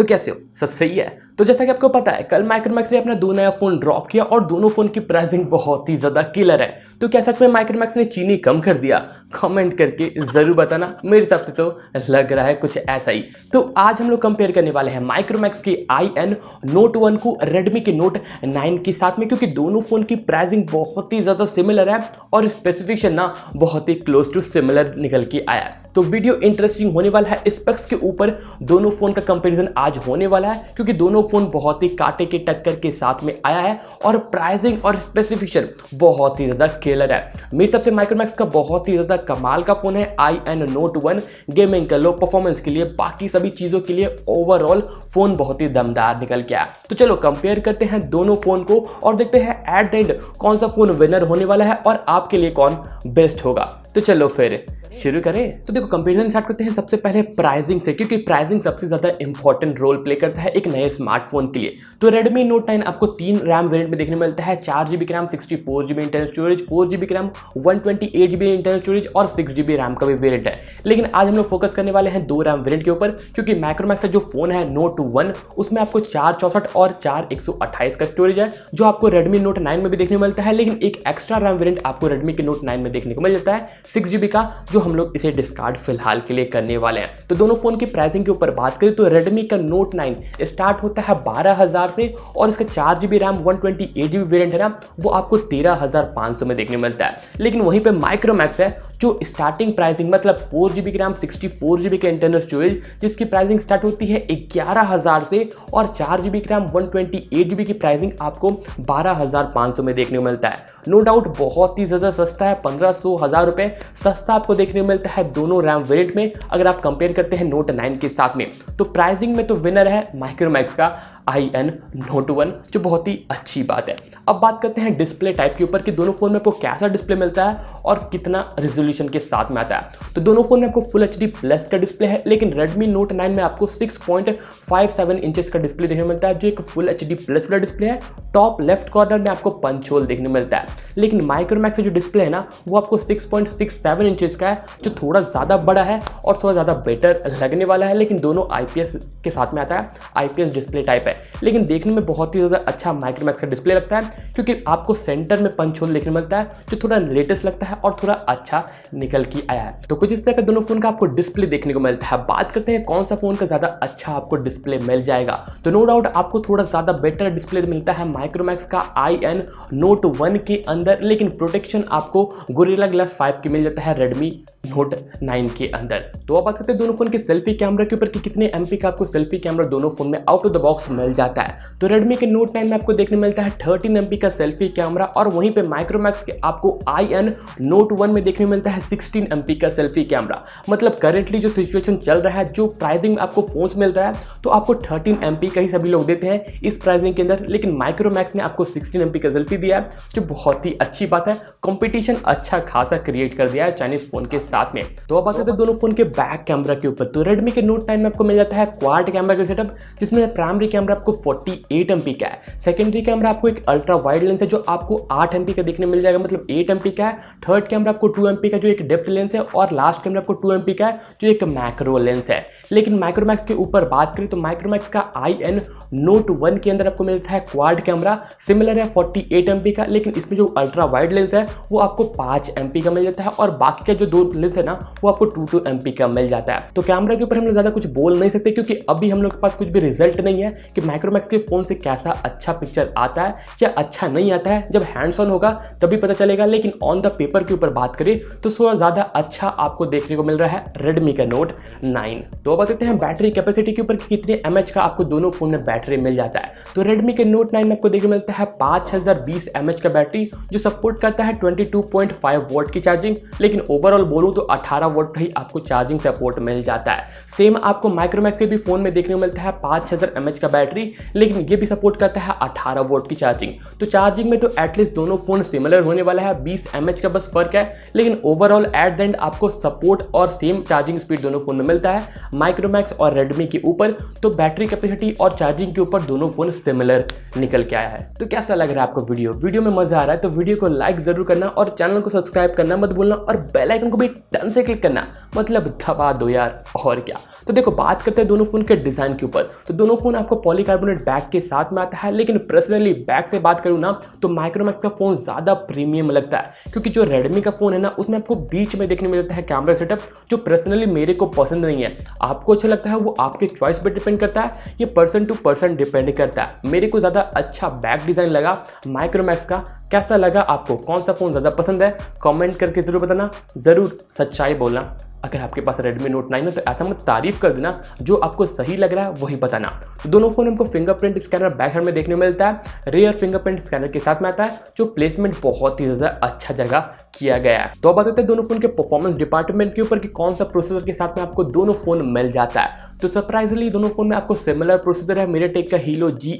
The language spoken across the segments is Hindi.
तो कैसे हो सब सही है तो जैसा कि आपको पता है कल माइक्रोमैक्स ने अपना दो नया फोन ड्रॉप किया और दोनों फोन की प्राइसिंग बहुत ही ज्यादा किलर है तो क्या सच में माइक्रोमैक्स ने चीनी कम कर दिया कमेंट करके जरूर बताना मेरे हिसाब से तो लग रहा है कुछ ऐसा ही तो आज हम लोग कंपेयर करने वाले हैं माइक्रोमैक्स की आई एन नोट वन को रेडमी के नोट नाइन के साथ में क्योंकि दोनों फोन की प्राइसिंग बहुत ही ज्यादा सिमिलर है और स्पेसिफिकेशन ना बहुत ही क्लोज टू सिमिलर निकल के आया है तो वीडियो इंटरेस्टिंग होने वाला है स्पेक्स के ऊपर दोनों फ़ोन का कंपेरिजन आज होने वाला है क्योंकि दोनों फ़ोन बहुत ही कांटे के टक्कर के साथ में आया है और प्राइसिंग और स्पेसिफिकेशन बहुत ही ज़्यादा केलर है मेरे सबसे माइक्रोमैक्स का बहुत ही ज़्यादा कमाल का फ़ोन है I N note one gaming कर लो परफॉर्मेंस के लिए बाकी सभी चीज़ों के लिए ओवरऑल फ़ोन बहुत ही दमदार निकल गया तो चलो कंपेयर करते हैं दोनों फ़ोन को और देखते हैं एट द एंड कौन सा फ़ोन विनर होने वाला है और आपके लिए कौन बेस्ट होगा तो चलो फिर शुरू करें तो देखो कंपेरिजन स्टार्ट करते हैं सबसे पहले प्राइसिंग से क्योंकि प्राइसिंग सबसे ज़्यादा इंपॉर्टेंट रोल प्ले करता है एक नए स्मार्टफोन के लिए तो रेडमी नोट नाइन आपको तीन रैम वेरियंट में देखने मिलता है चार GB B RAM sixty four G B internal storage four GB के RAM one twenty eight G B internal storage और सिक्स जीबी रैम का भी वेरियंट है लेकिन आज हम लोग फोकस करने वाले हैं दो रैम वेरियंट के ऊपर क्योंकि माइक्रोमैक्स का जो फोन है नोट वन उसमें आपको चार चौसठ और चार एक सौ अट्ठाईस का स्टोरेज है जो आपको रेडमी नोट नाइन में भी देखने मिलता है लेकिन एक एक्स्ट्रा रैम वेरियंट आपको रेडमी के नोट नाइन में देखने को मिल जाता है सिक्स जीबी का जो हम लोग इसे डिस्कार्ड फिलहाल के लिए करने वाले हैं तो दोनों फ़ोन की प्राइसिंग के ऊपर बात करें तो रेडमी का नोट नाइन स्टार्ट होता है बारह हज़ार से और इसका चार G B RAM one twenty eight G B variant है ना वो आपको तेरह हज़ार पाँच सौ में देखने मिलता है लेकिन वहीं पर माइक्रोमैक्स है जो स्टार्टिंग प्राइसिंग मतलब फोर जी बी की RAM sixty four G B का इंटरनल स्टोरेज जिसकी प्राइसिंग स्टार्ट होती है ग्यारह हज़ार से और चार जी बी की RAM one twenty eight G B की प्राइसिंग आपको बारह हज़ार पाँच सौ में देखने को मिलता है नो डाउट बहुत ही ज़्यादा सस्ता है पंद्रह सौ हज़ार रुपये सस्ता आपको देखने देखने मिलता है दोनों रैम वेरियंट में अगर आप कंपेयर करते हैं नोट नाइन के साथ में तो प्राइसिंग में तो विनर है माइक्रोमैक्स का आई एन नोट वन जो बहुत ही अच्छी बात है अब बात करते हैं डिस्प्ले टाइप के ऊपर कि दोनों फ़ोन में आपको कैसा डिस्प्ले मिलता है और कितना रेजोल्यूशन के साथ में आता है तो दोनों फ़ोन में आपको फुल एच डी प्लस का डिस्प्ले है लेकिन रेडमी नोट नाइन में आपको six point five seven inches का डिस्प्ले देखने मिलता है जो एक फुल एच डी प्लस का डिस्प्ले है टॉप लेफ्ट कॉर्नर में आपको पंच होल देखने मिलता है लेकिन माइक्रोमैक्स का जो डिस्प्ले है ना वो आपको six point six seven inches का है जो थोड़ा ज़्यादा बड़ा है और थोड़ा ज़्यादा बेटर लगने वाला है लेकिन दोनों आई के साथ में आता है आई डिस्प्ले टाइप है है लेकिन देखने में बहुत ही ज़्यादा अच्छा माइक्रोमैक्स का डिस्प्ले लगता है क्योंकि आपको सेंटर में पंच होल देखने मिलता है जो थोड़ा लेटेस्ट लगता है और थोड़ा अच्छा निकल के आया है तो कुछ इस तरह का दोनों फ़ोन का आपको डिस्प्ले देखने को मिलता है बात करते हैं कौन सा फ़ोन का ज़्यादा अच्छा आपको डिस्प्ले मिल जाएगा तो नो डाउट आपको थोड़ा ज़्यादा बेटर डिस्प्ले मिलता है माइक्रोमैक्स का आई एन नोट वन के अंदर लेकिन प्रोटेक्शन आपको गोरेला ग्लास फाइव के मिल जाता है रेडमी नोट नाइन के अंदर तो आप बात करते हैं दोनों फ़ोन के सेल्फी कैमरा के ऊपर कि कितने एमपी का आपको सेल्फी कैमरा दोनों फ़ोन में आउट ऑफ द बॉक्स मिल जाता है तो रेडमी के नोट नाइन में आपको देखने मिलता है थर्टीन एम का सेल्फी कैमरा और वहीं पर माइक्रोमैक्स के आपको आई एन नोट वन में देखने मिलता है सिक्सटीन एम का सेल्फी कैमरा मतलब करेंटली जो सिचुएशन चल रहा है जो प्राइसिंग में आपको फोन मिल रहा है तो आपको थर्टीन एम का ही सभी लोग देते हैं इस प्राइसिंग के अंदर लेकिन माइक्रोमैक्स ने आपको सिक्सटीन एम का सेल्फी दिया है जो बहुत ही अच्छी बात है कॉम्पिटिशन अच्छा खासा क्रिएट कर दिया है चाइनीज फोन के साथ में तो अब आते हैं दोनों फोन के बैक कैमरा के ऊपर तो रेडमी के नोट नाइन में आपको मिल जाता है क्वार्ट कैमरा का सेटअप जिसमें प्राइमरी कैमरा कैमरा आपको 48 एमपी का है सेकेंडरी कैमरा आपको एक अल्ट्रा वाइड लेंस है जो आपको 8 एमपी का देखने मिल जाएगा मतलब 8 एमपी का है थर्ड कैमरा आपको 2 एमपी का जो एक डेप्थ लेंस है और लास्ट कैमरा आपको 2 एमपी का है जो एक मैक्रो लेंस है लेकिन माइक्रोमैक्स के ऊपर बात करें तो माइक्रोमैक्स का आई एन नोट वन के अंदर आपको मिलता है क्वाड कैमरा सिमिलर है फोर्टी एट का लेकिन इसमें जो अल्ट्रा वाइड लेंस है वो आपको पाँच एम का मिल जाता है और बाकी का जो दो लेंस है ना वो आपको टू टू एम का मिल जाता है तो कैमरा के ऊपर हम लोग ज़्यादा कुछ बोल नहीं सकते क्योंकि अभी हम लोग के पास कुछ भी रिजल्ट नहीं है कि कि माइक्रोमैक्स के फ़ोन से कैसा अच्छा पिक्चर आता है या अच्छा नहीं आता है जब हैंड्स ऑन होगा तभी पता चलेगा लेकिन ऑन द पेपर के ऊपर बात करें तो थोड़ा ज़्यादा अच्छा आपको देखने को मिल रहा है रेडमी का नोट नाइन तो बता देते हैं बैटरी कैपेसिटी के ऊपर कि कितने एम का आपको दोनों फ़ोन में बैटरी मिल जाता है तो रेडमी के नोट नाइन में आपको देखने मिलता है पाँच का बैटरी जो सपोर्ट करता है ट्वेंटी वोट की चार्जिंग लेकिन ओवरऑल बोलूँ तो अठारह वोट ही आपको चार्जिंग सपोर्ट मिल जाता है सेम आपको माइक्रोमैक्स के भी फ़ोन में देखने को मिलता है पाँच का बैटरी बैटरी लेकिन ये भी सपोर्ट करता है 18 वोट की चार्जिंग तो चार्जिंग में तो एटलीस्ट दोनों फ़ोन सिमिलर होने वाला है 20 एम का बस फर्क है लेकिन ओवरऑल एट द एंड आपको सपोर्ट और सेम चार्जिंग स्पीड दोनों फ़ोन में मिलता है माइक्रोमैक्स और रेडमी के ऊपर तो बैटरी कैपेसिटी और चार्जिंग के ऊपर दोनों फ़ोन सिमिलर निकल के आया है तो कैसा लग रहा है आपको वीडियो वीडियो में मज़ा आ रहा है तो वीडियो को लाइक ज़रूर करना और चैनल को सब्सक्राइब करना मत भूलना और आइकन को भी टन से क्लिक करना मतलब दबा दो यार और क्या तो देखो बात करते हैं दोनों फ़ोन के डिज़ाइन के ऊपर तो दोनों फ़ोन आपको पॉलिस पॉलीकार्बोनेट बैग के साथ में आता है लेकिन पर्सनली बैग से बात करूँ ना तो माइक्रोमैक्स का फ़ोन ज़्यादा प्रीमियम लगता है क्योंकि जो रेडमी का फ़ोन है ना उसमें आपको बीच में देखने मिलता है कैमरा सेटअप जो पर्सनली मेरे को पसंद नहीं है आपको अच्छा लगता है वो आपके चॉइस पर डिपेंड करता है ये पर्सन टू पर्सन डिपेंड करता है मेरे को ज़्यादा अच्छा बैग डिज़ाइन लगा माइक्रोमैक्स का कैसा लगा आपको कौन सा फ़ोन ज़्यादा पसंद है कमेंट करके ज़रूर बताना ज़रूर सच्चाई बोलना अगर आपके पास Redmi Note 9 है तो ऐसा मत तारीफ कर देना जो आपको सही लग रहा है वही बताना तो दोनों फ़ोन हमको फिंगरप्रिंट स्कैनर बैक हैंड में देखने में मिलता है रेयर फिंगरप्रिंट स्कैनर के साथ में आता है जो प्लेसमेंट बहुत ही ज़्यादा अच्छा जगह किया गया है तो अब बात होते हैं दोनों फ़ोन के परफॉर्मेंस डिपार्टमेंट के ऊपर कि कौन सा प्रोसेसर के साथ में आपको दोनों फ़ोन मिल जाता है तो सरप्राइजली दोनों फ़ोन में आपको सिमिलर प्रोसेसर है मेरे टेक का हीलो जी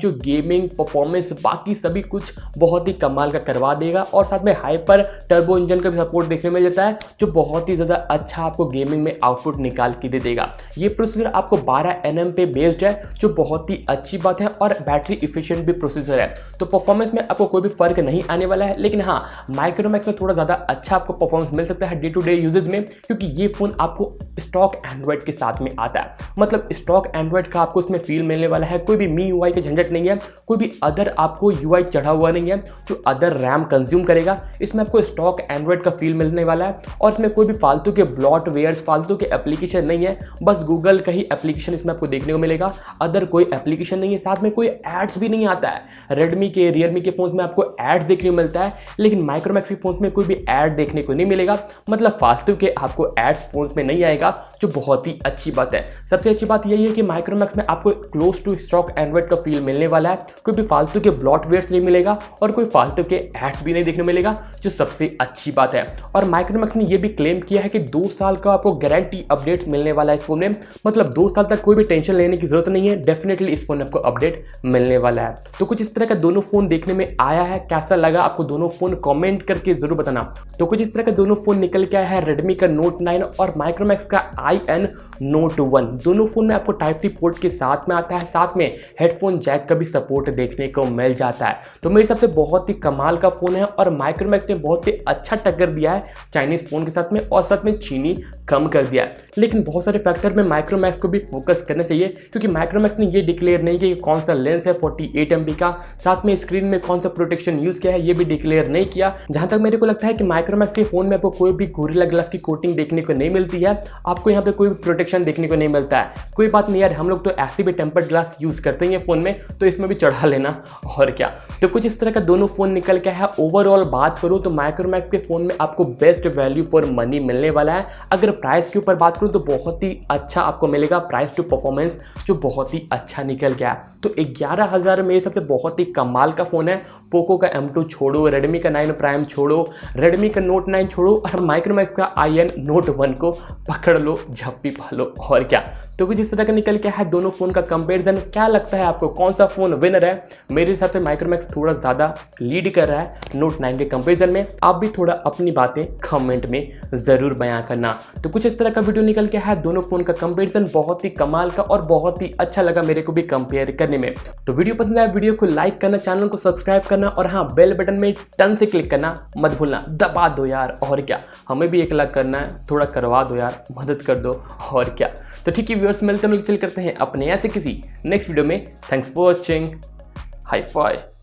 जो गेमिंग परफॉर्मेंस बाकी सभी कुछ बहुत ही कमाल का करवा देगा और साथ में हाइपर टर्बो इंजन का भी सपोर्ट देखने में मिल जाता है जो बहुत ही ज़्यादा अच्छा आपको गेमिंग में आउटपुट निकाल के दे देगा ये प्रोसेसर आपको 12 एन पे बेस्ड है जो बहुत ही अच्छी बात है और बैटरी इफिशियंट भी प्रोसेसर है तो परफॉर्मेंस में आपको कोई भी फर्क नहीं आने वाला है लेकिन हाँ माइक्रोमैक्स में थोड़ा ज़्यादा अच्छा आपको परफॉर्मेंस मिल सकता है डे टू डे यूजेज में क्योंकि ये फ़ोन आपको स्टॉक एंड्रॉयड के साथ में आता है मतलब स्टॉक एंड्रॉयड का आपको इसमें फील मिलने वाला है कोई भी मी यू का झंझट नहीं है कोई भी अदर आपको यू चढ़ा हुआ नहीं है जो अदर रैम कंज्यूम करेगा इसमें आपको स्टॉक एंड्रॉयड का फील मिलने वाला है और इसमें कोई भी फालतू के के ब्लॉट वेयर फालतू के एप्लीकेशन नहीं है बस गूगल का ही एप्लीकेशन इसमें आपको देखने को मिलेगा अदर कोई एप्लीकेशन नहीं है साथ में कोई एड्स भी नहीं आता है रेडमी के रियलमी के फ़ोन में आपको एड्स देखने को मिलता है लेकिन माइक्रोमैक्स के फ़ोन में कोई भी एड देखने को नहीं मिलेगा मतलब फालतू के आपको एड्स फ़ोन में नहीं आएगा जो बहुत ही अच्छी बात है सबसे अच्छी बात यही है कि माइक्रोमैक्स में आपको क्लोज टू स्टॉक एंड्रॉइड का फील मिलने वाला है कोई भी फालतू के ब्लॉट वेयर्स नहीं मिलेगा और कोई फालतू के एड्स भी नहीं देखने मिलेगा जो सबसे अच्छी बात है और माइक्रोमैक्स ने यह भी क्लेम किया है कि दो साल का आपको गारंटी अपडेट मिलने वाला है इस फोन में मतलब दो साल तक कोई भी टेंशन लेने की जरूरत नहीं है डेफिनेटली इस फोन में आपको अपडेट मिलने वाला है तो कुछ इस तरह का दोनों फोन देखने में आया है कैसा लगा आपको दोनों फोन कॉमेंट करके जरूर बताना तो कुछ इस तरह का दोनों फोन निकल के आया है रेडमी का नोट नाइन और माइक्रोमैक्स का आई एन नोट वन दोनों फोन में आपको टाइप सी पोर्ट के साथ में आता है साथ में हेडफोन जैक का भी सपोर्ट देखने को मिल जाता है तो मेरे हिसाब से बहुत ही कमाल का फोन है और माइक्रोमैक्स ने बहुत ही अच्छा टक्कर दिया है चाइनीज फोन के साथ में और साथ में चीनी कम कर दिया लेकिन बहुत सारे फैक्टर में माइक्रोमैक्स को भी फोकस करना चाहिए क्योंकि माइक्रोमैक्स ने ये डिक्लेयर नहीं किया कि कौन सा लेंस है फोर्टी एट का साथ में स्क्रीन में कौन सा प्रोटेक्शन यूज़ किया है ये भी डिक्लेयर नहीं किया जहां तक मेरे को लगता है कि माइक्रोमैक्स के फ़ोन में आपको कोई भी गोरिला ग्लास की कोटिंग देखने को नहीं मिलती है आपको यहाँ पे कोई भी प्रोटेक्शन देखने को नहीं मिलता है कोई बात नहीं यार हम लोग तो ऐसे भी टेम्पर्ड ग्लास यूज़ करते हैं फ़ोन में तो इसमें भी चढ़ा लेना और क्या तो कुछ इस तरह का दोनों फ़ोन निकल गया है ओवरऑल बात करूँ तो माइक्रोमैक्स के फ़ोन में आपको बेस्ट वैल्यू फॉर मनी मिलने वाला है है अगर प्राइस के ऊपर बात करूँ तो बहुत ही अच्छा आपको मिलेगा प्राइस टू परफॉर्मेंस जो बहुत ही अच्छा निकल गया तो ग्यारह हज़ार में सबसे बहुत ही कमाल का फ़ोन है पोको का M2 छोड़ो रेडमी का 9 प्राइम छोड़ो रेडमी का नोट 9 छोड़ो और माइक्रोमैक्स का आई एन नोट वन को पकड़ लो झप्पी पा लो और क्या तो कुछ इस तरह का निकल के है दोनों फ़ोन का कंपेरिजन क्या लगता है आपको कौन सा फ़ोन विनर है मेरे हिसाब से माइक्रोमैक्स थोड़ा ज़्यादा लीड कर रहा है नोट नाइन के कंपेरिजन में आप भी थोड़ा अपनी बातें कमेंट में ज़रूर बयां ना करना तो कुछ इस तरह का वीडियो निकल के है दोनों फ़ोन का कंपेरिजन बहुत ही कमाल का और बहुत ही अच्छा लगा मेरे को भी कंपेयर करने में तो वीडियो पसंद आया वीडियो को लाइक करना चैनल को सब्सक्राइब करना और हाँ बेल बटन में टन से क्लिक करना मत भूलना दबा दो यार और क्या हमें भी एक लाख करना है थोड़ा करवा दो यार मदद कर दो और क्या तो ठीक है व्यूअर्स मिलते मिलते चल करते हैं अपने ऐसे किसी नेक्स्ट वीडियो में thanks for watching high phi